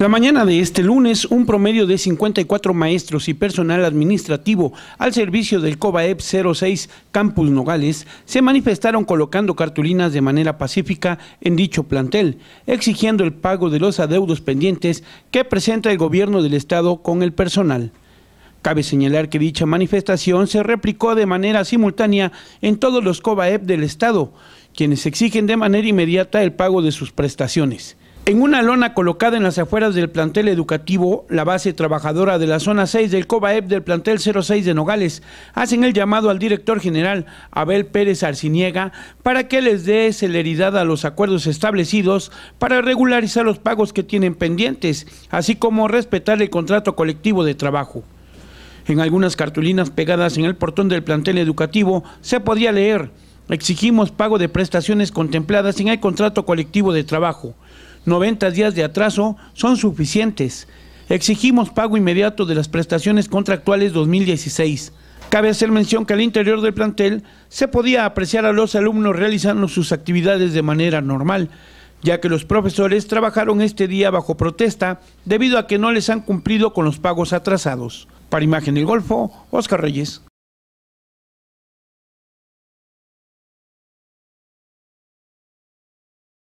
La mañana de este lunes, un promedio de 54 maestros y personal administrativo al servicio del COBAEP 06 Campus Nogales se manifestaron colocando cartulinas de manera pacífica en dicho plantel, exigiendo el pago de los adeudos pendientes que presenta el gobierno del estado con el personal. Cabe señalar que dicha manifestación se replicó de manera simultánea en todos los COBAEP del estado, quienes exigen de manera inmediata el pago de sus prestaciones. En una lona colocada en las afueras del plantel educativo, la base trabajadora de la zona 6 del COBAEP del plantel 06 de Nogales hacen el llamado al director general Abel Pérez Arciniega para que les dé celeridad a los acuerdos establecidos para regularizar los pagos que tienen pendientes, así como respetar el contrato colectivo de trabajo. En algunas cartulinas pegadas en el portón del plantel educativo se podía leer, exigimos pago de prestaciones contempladas en el contrato colectivo de trabajo. 90 días de atraso son suficientes. Exigimos pago inmediato de las prestaciones contractuales 2016. Cabe hacer mención que al interior del plantel se podía apreciar a los alumnos realizando sus actividades de manera normal, ya que los profesores trabajaron este día bajo protesta debido a que no les han cumplido con los pagos atrasados. Para Imagen del Golfo, Oscar Reyes.